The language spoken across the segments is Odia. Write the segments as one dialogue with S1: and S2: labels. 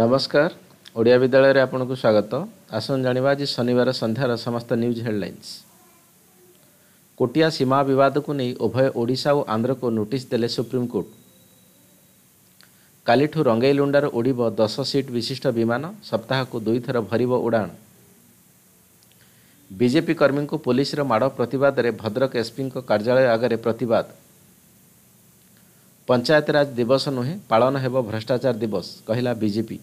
S1: ନମସ୍କାର ଓଡ଼ିଆ ବିଦ୍ୟାଳୟରେ ଆପଣଙ୍କୁ ସ୍ୱାଗତ ଆସନ୍ତୁ ଜାଣିବା ଆଜି ଶନିବାର ସନ୍ଧ୍ୟାର ସମସ୍ତ ନ୍ୟୁଜ୍ ହେଡ଼ଲାଇନ୍ସ କୋଟିଆ ସୀମା ବିବାଦକୁ ନେଇ ଉଭୟ ଓଡ଼ିଶା ଓ ଆନ୍ଧ୍ରକୁ ନୋଟିସ୍ ଦେଲେ ସୁପ୍ରିମକୋର୍ଟ କାଲିଠୁ ରଙ୍ଗେଇଲୁଣ୍ଡାରୁ ଉଡ଼ିବ ଦଶ ସିଟ୍ ବିଶିଷ୍ଟ ବିମାନ ସପ୍ତାହକୁ ଦୁଇଥର ଭରିବ ଉଡ଼ାଣ ବିଜେପି କର୍ମୀଙ୍କୁ ପୋଲିସର ମାଡ଼ ପ୍ରତିବାଦରେ ଭଦ୍ରକ ଏସ୍ପିଙ୍କ କାର୍ଯ୍ୟାଳୟ ଆଗରେ ପ୍ରତିବାଦ ପଞ୍ଚାୟତିରାଜ ଦିବସ ନୁହେଁ ପାଳନ ହେବ ଭ୍ରଷ୍ଟାଚାର ଦିବସ କହିଲା ବିଜେପି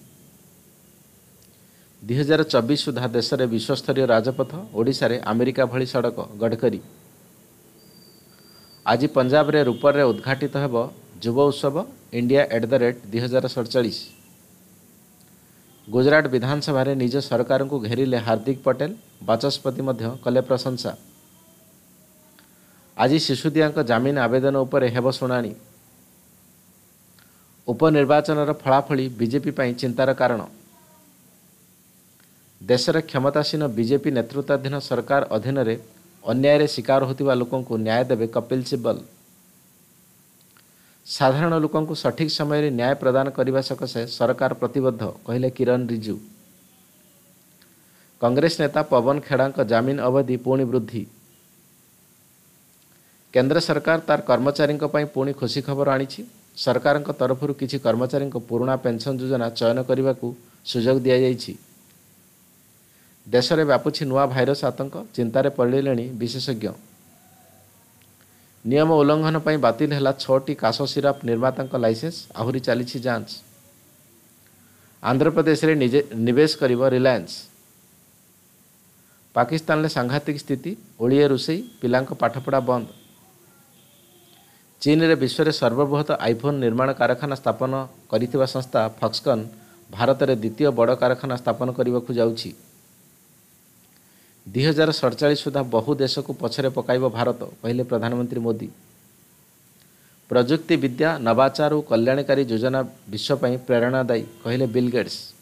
S1: ଦୁଇହଜାର ଚବିଶ ସୁଦ୍ଧା ଦେଶରେ ବିଶ୍ୱସ୍ତରୀୟ ରାଜପଥ ଓଡ଼ିଶାରେ ଆମେରିକା ଭଳି ସଡ଼କ ଗଡ଼କରୀ ଆଜି ପଞ୍ଜାବରେ ରୂପରେ ଉଦ୍ଘାଟିତ ହେବ ଯୁବ ଉତ୍ସବ ଇଣ୍ଡିଆ ଏଟ୍ ଦ ରେଟ୍ ଦୁଇହଜାର ସଡ଼ଚାଳିଶ ଗୁଜରାଟ ବିଧାନସଭାରେ ନିଜ ସରକାରଙ୍କୁ ଘେରିଲେ ହାର୍ଦ୍ଦିକ ପଟେଲ ବାଚସ୍ପତି ମଧ୍ୟ କଲେ ପ୍ରଶଂସା ଆଜି ଶିଶୁଦିଆଙ୍କ ଜାମିନ ଆବେଦନ ଉପରେ ହେବ ଶୁଣାଣି ଉପନିର୍ବାଚନର ଫଳାଫଳି ବିଜେପି ପାଇଁ ଚିନ୍ତାର କାରଣ ଦେଶରେ କ୍ଷମତାସୀନ ବିଜେପି ନେତୃତ୍ୱାଧୀନ ସରକାର ଅଧୀନରେ ଅନ୍ୟାୟରେ ଶିକାର ହେଉଥିବା ଲୋକଙ୍କୁ ନ୍ୟାୟ ଦେବେ କପିଲ ସିବଲ ସାଧାରଣ ଲୋକଙ୍କୁ ସଠିକ୍ ସମୟରେ ନ୍ୟାୟ ପ୍ରଦାନ କରିବା ସକାଶେ ସରକାର ପ୍ରତିବଦ୍ଧ କହିଲେ କିରଣ ରିଜୁ କଂଗ୍ରେସ ନେତା ପବନ ଖେଡ଼ାଙ୍କ ଜାମିନ ଅବଧି ପୁଣି ବୃଦ୍ଧି କେନ୍ଦ୍ର ସରକାର ତାର କର୍ମଚାରୀଙ୍କ ପାଇଁ ପୁଣି ଖୁସି ଖବର ଆଣିଛି ସରକାରଙ୍କ ତରଫରୁ କିଛି କର୍ମଚାରୀଙ୍କ ପୁରୁଣା ପେନ୍ସନ୍ ଯୋଜନା ଚୟନ କରିବାକୁ ସୁଯୋଗ ଦିଆଯାଇଛି ଦେଶରେ ବ୍ୟାପୁଛି ନୂଆ ଭାଇରସ୍ ଆତଙ୍କ ଚିନ୍ତାରେ ପଡ଼ିଲେଣି ବିଶେଷଜ୍ଞ ନିୟମ ଉଲ୍ଲଂଘନ ପାଇଁ ବାତିଲ ହେଲା ଛଅଟି କାଶ ସିରପ୍ ନିର୍ମାତାଙ୍କ ଲାଇସେନ୍ସ ଆହୁରି ଚାଲିଛି ଯାଞ୍ଚ ଆନ୍ଧ୍ରପ୍ରଦେଶରେ ନିବେଶ କରିବ ରିଲାଏନ୍ସ ପାକିସ୍ତାନରେ ସାଂଘାତିକ ସ୍ଥିତି ଓଳିଏ ରୋଷେଇ ପିଲାଙ୍କ ପାଠପଢ଼ା ବନ୍ଦ ଚୀନ୍ରେ ବିଶ୍ୱରେ ସର୍ବବୃହତ ଆଇଫୋନ୍ ନିର୍ମାଣ କାରଖାନା ସ୍ଥାପନ କରିଥିବା ସଂସ୍ଥା ଫକ୍ସକନ୍ ଭାରତରେ ଦ୍ୱିତୀୟ ବଡ଼ କାରଖାନା ସ୍ଥାପନ କରିବାକୁ ଯାଉଛି ଦୁଇ ହଜାର ସଡ଼ଚାଳିଶ ସୁଦ୍ଧା ବହୁ ଦେଶକୁ ପଛରେ ପକାଇବ ଭାରତ କହିଲେ ପ୍ରଧାନମନ୍ତ୍ରୀ ମୋଦି ପ୍ରଯୁକ୍ତି ବିଦ୍ୟା ନବାଚାର ଓ କଲ୍ୟାଣକାରୀ ଯୋଜନା ବିଶ୍ୱ ପାଇଁ ପ୍ରେରଣାଦାୟୀ କହିଲେ ବିଲ୍ ଗେଟ୍ସ